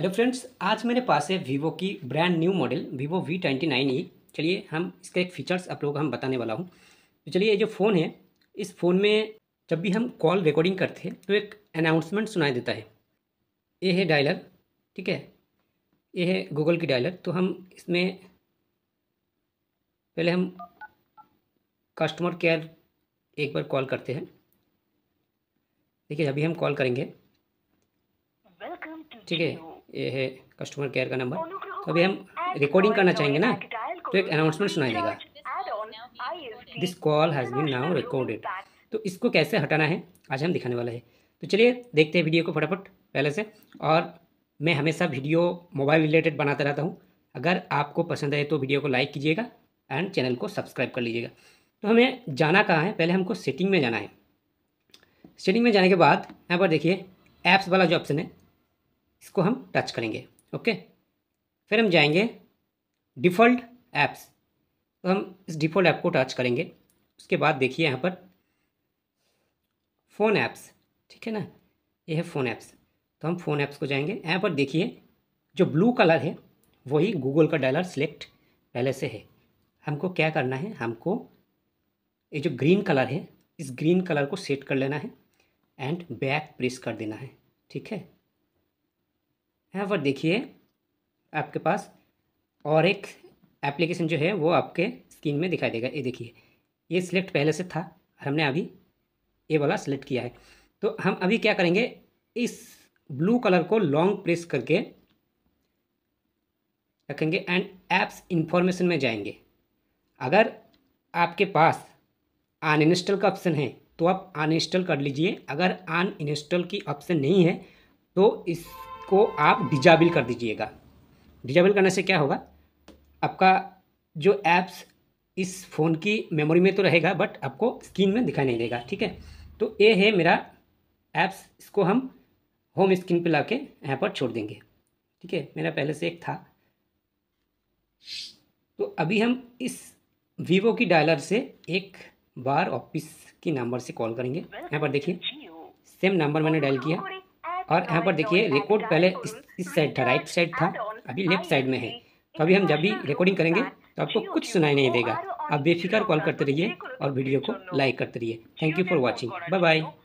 hello friends आज मेरे पास है वीवो की brand new model Vivo V twenty nine E चलिए हम इसका एक फीचर्स आप लोग हम बताने वाला हूँ तो चलिए ये जो फ़ोन है इस फ़ोन में जब भी हम कॉल रिकॉर्डिंग करते हैं तो एक अनाउंसमेंट सुनाई देता है ये है डायलर ठीक है ये है गूगल की डायलर तो हम इसमें पहले हम कस्टमर केयर एक बार कॉल करते हैं देखिए अभी हम कॉल करेंगे ठीक है ये है कस्टमर केयर का नंबर तो अभी हम रिकॉर्डिंग करना चाहेंगे ना तो एक अनाउंसमेंट सुनाई देगा this call has been now recorded तो इसको कैसे हटाना है आज हम दिखाने वाले हैं तो चलिए देखते हैं वीडियो को फटाफट पहले से और मैं हमेशा वीडियो मोबाइल रिलेटेड बनाता रहता हूँ अगर आपको पसंद आए तो वीडियो को लाइक कीजिएगा एंड चैनल को सब्सक्राइब कर लीजिएगा तो हमें जाना कहाँ है पहले हमको सेटिंग में जाना है सेटिंग में जाने के बाद यहाँ पर देखिए ऐप्स वाला जो ऑप्शन है इसको हम टच करेंगे ओके फिर हम जाएंगे डिफ़ॉल्ट ऐप्स तो हम इस डिफ़ॉल्ट ऐप को टच करेंगे उसके बाद देखिए यहाँ पर फ़ोन ऐप्स ठीक है ना ये है फ़ोन ऐप्स तो हम फ़ोन ऐप्स को जाएंगे यहाँ पर देखिए जो ब्लू कलर है वही गूगल का डायलर सेलेक्ट पहले से है हमको क्या करना है हमको ये जो ग्रीन कलर है इस ग्रीन कलर को सेट कर लेना है एंड बैक प्रेस कर देना है ठीक है यहाँ पर देखिए आपके पास और एक एप्लीकेशन जो है वो आपके स्क्रीन में दिखाई देगा ये देखिए ये सिलेक्ट पहले से था और हमने अभी ये वाला सिलेक्ट किया है तो हम अभी क्या करेंगे इस ब्लू कलर को लॉन्ग प्रेस करके रखेंगे एंड ऐप्स इंफॉर्मेशन में जाएंगे अगर आपके पास अन इंस्टॉल का ऑप्शन है तो आप अनइंस्टॉल कर लीजिए अगर अन इंस्टॉल की ऑप्शन नहीं है तो इस को आप डिजाबिल कर दीजिएगा डिजाबिल करने से क्या होगा आपका जो ऐप्स इस फ़ोन की मेमोरी में तो रहेगा बट आपको स्क्रीन में दिखाई नहीं देगा ठीक है तो ये है मेरा ऐप्स इसको हम होम स्क्रीन पे लाके यहाँ पर छोड़ देंगे ठीक है मेरा पहले से एक था तो अभी हम इस वीवो की डायलर से एक बार ऑफिस की नंबर से कॉल करेंगे यहाँ पर देखिए सेम नंबर मैंने डायल किया और यहाँ पर देखिए रिकॉर्ड पहले इस, साइड था राइट साइड था अभी लेफ्ट साइड में है तो अभी हम जब भी रिकॉर्डिंग करेंगे तो आपको कुछ सुनाई नहीं देगा आप बेफिक्र कॉल करते रहिए और वीडियो को लाइक करते रहिए thank you for watching bye bye